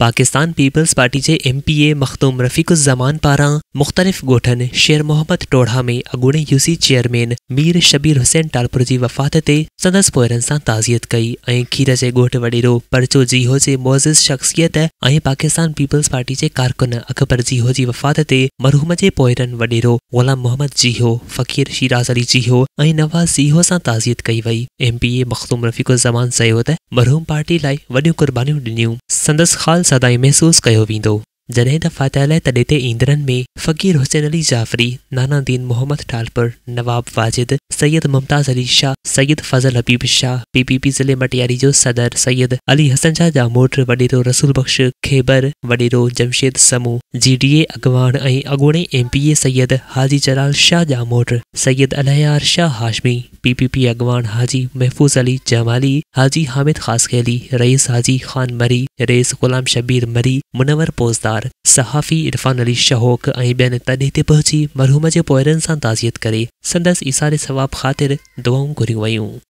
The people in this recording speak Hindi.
पाकिस्तान पीपल्स पार्टी के M P A Makhdoom Rafiquzzaman पारा मुख़्तलिफ़ गोठन शेर मोहम्मद टोढ़ा में अॻूणे यूसी चेयरमैन मीर शबीर हुसैन टालपुर की वफ़ात से संदसि पोइरनि से ताज़ियत कई खीर के गोठ वडेरो परचो जीहो के मोज़िज़ शख़्सियत ए पाकिस्तान पीपल्स पार्टी के कारकुन अकबर जीहो जी वफ़ात से मरहूम के पोइरनि वडेरो ग़ुलाम मोहम्मद जीहो फ़क़ीर शीराज़ अली जीहो नवाज़ जीहो से ताज़ियत कई वही M P A Makhdoom Rafiquzzaman चयो मरहूम पार्टी लाइ वॾियूं कुर्बानी ॾिनियूं संदस खाल सदाई महसूस किया वो जरह दफ़ा तैल तड़ेते में फ़कीर हुसैन अली जाफ़री नानादीन मोहम्मद ठालपर नवाब वाजिद सैयद मुमताज़ अली शाह सैयद फजल हबीब शाह पीपीपी ज़िले मटियारी जो सदर सैयद अली हसन शाह जामोट वडेरो रसूल बख्श खेबर वडेरो जमशेद समूह जी डी ए अगवान ऐं अॻोणे M P A Syed Haji Jalal Shah Jamot Syed Alhar Shah Hashmi PPP अगवान हाजी महफूज़ अली जमाली हाजी हामिद खासखेली रईस हाजी खान मरी रईस ग़ुलाम शबीर मरी मुनवर पोजदार गुज़ार सहाफ़ी इरफान अली शहोक ऐं ॿियनि तॾहिं ते मरहूम के पोइरनि सां ताज़ियत कर संदसि इसारे सवाब ख़ातिर दुआऊं घुरी वयूं